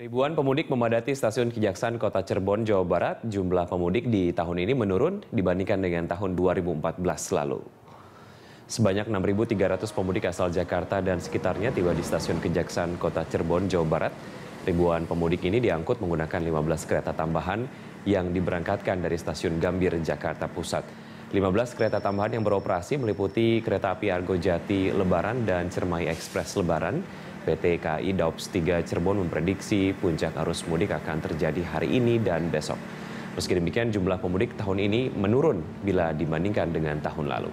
Ribuan pemudik memadati stasiun Kejaksaan Kota Cirebon, Jawa Barat. Jumlah pemudik di tahun ini menurun dibandingkan dengan tahun 2014 lalu. Sebanyak 6.300 pemudik asal Jakarta dan sekitarnya tiba di stasiun Kejaksaan Kota Cirebon, Jawa Barat. Ribuan pemudik ini diangkut menggunakan 15 kereta tambahan yang diberangkatkan dari stasiun Gambir, Jakarta Pusat. 15 kereta tambahan yang beroperasi meliputi kereta api Argo Jati Lebaran dan Cermai Express Lebaran. PT KAI Daops 3 Cirebon memprediksi puncak arus mudik akan terjadi hari ini dan besok. Meski demikian jumlah pemudik tahun ini menurun bila dibandingkan dengan tahun lalu.